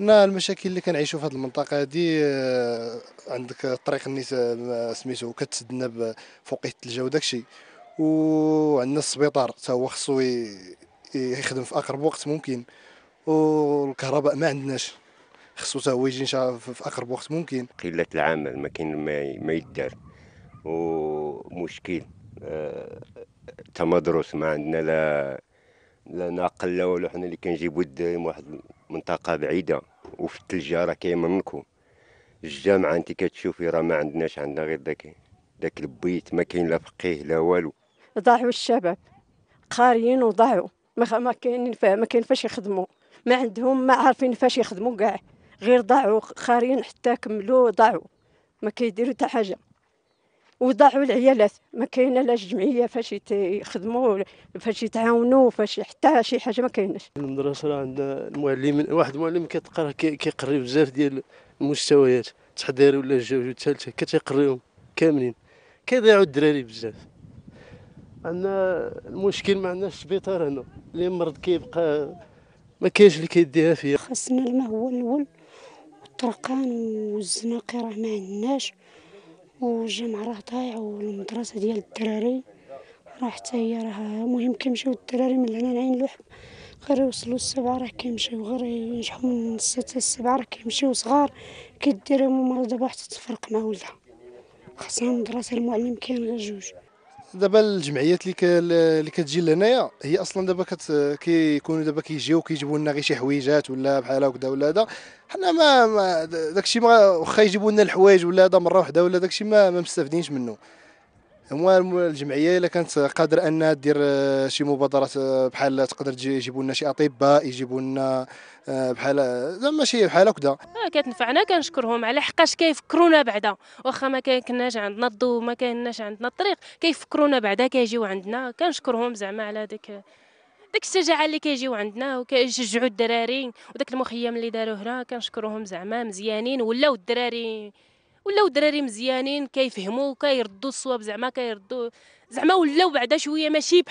المشاكل اللي كنعيشوا في هذه المنطقه دي آه، عندك الطريق اللي سميتو كتسدنا لنا فوقيه الثلجه وداكشي وعندنا السبيطار حتى هو خصو يخدم في اقرب وقت ممكن والكهرباء ما عندناش خصو حتى هو يجي ان شاء الله في اقرب وقت ممكن قله العمل ما كاين ما يدار ومشكل آه، تمدرس ما عندنا لا لا لا ولا حنا اللي كنجيبو الدرهم واحد منطقه بعيده وفي الثلج راه كاين منكم الجامعه انت كتشوفي راه ما عندناش عندنا غير داك داك البيت ما كاين لا فقيه لا والو ضاعوا الشباب قاريين وضاعوا ما ما ما كاين فاش يخدموا ما عندهم ما عارفين فاش يخدموا كاع غير ضاعوا قاريين حتى كملوا ضاعوا ما كيديروا حتى حاجه وضاعوا العيالات ما كاينه لا جمعيه فاش يخدموا فاش يتعاونوا فاش حتى شي حاجه ما كايناش المدرسه راه عندها المعلم واحد المعلم كتقرا كيقري بزاف ديال المستويات تحضيري ولا الجوج والثالثه كتقريهم كاملين كيضيعوا الدراري بزاف عندنا المشكل ما عندناش سبيطار هنا اللي مرض كيبقى ما كاينش اللي كيديها فيا خاصنا الماء هو الاول والطرقان والزناقي راه ما عندناش والجامعة راه ضايعة والمدرسة ديال الدراري راه حتى هي راه مهم كيمشيو الدراري من هنا لعين الوحب غير يوصلوا السبعة راه كيمشيو غير ينجحوا من ستة السبعة راه كيمشيو صغار كدير ماما دابا حتى تفرق مع ولدها خاصها المدرسة المعلم كاين غير جوج دابا الجمعيات اللي اللي كتجي لهنايا هي اصلا دابا كت كيكونوا دابا كيجيو كيجيبوا لنا غير شي حويجات ولا بحال هكذا ولا هذا حنا ما, ما داكشي واخا يجيبوا لنا الحوايج ولا هذا مره واحده ولا داكشي ما, ما مستافدينش منه هما الجمعيه الا كانت قادره انها دير آه، شي مبادرات آه، بحال تقدر يجيبوا لنا شي اطباء يجيبوا لنا آه، بحال زعما شي بحال هكذا آه كتنفعنا كنشكرهم على حقاش كيفكرونا بعدا واخا ما كناش عندنا الضو ما كايناش عندنا الطريق كيفكرونا بعدا كيجيو عندنا كنشكرهم زعما على داك ديك الشجاعه اللي كيجيو عندنا وكيشجعوا الدراري وداك المخيم اللي داروه هنا كنشكرهم زعما مزيانين ولاو الدراري ولاو دراري مزيانين كيفهموا كيردوا الصواب زعما كيردوا زعما ولاو بعدا شويه ماشي